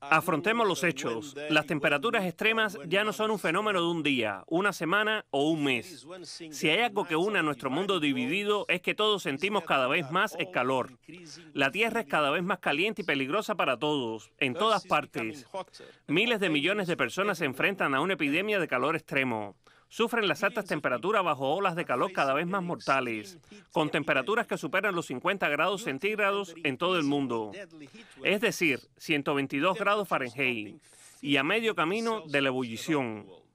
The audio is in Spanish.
Afrontemos los hechos. Las temperaturas extremas ya no son un fenómeno de un día, una semana o un mes. Si hay algo que une a nuestro mundo dividido es que todos sentimos cada vez más el calor. La Tierra es cada vez más caliente y peligrosa para todos, en todas partes. Miles de millones de personas se enfrentan a una epidemia de calor extremo sufren las altas temperaturas bajo olas de calor cada vez más mortales, con temperaturas que superan los 50 grados centígrados en todo el mundo, es decir, 122 grados Fahrenheit, y a medio camino de la ebullición.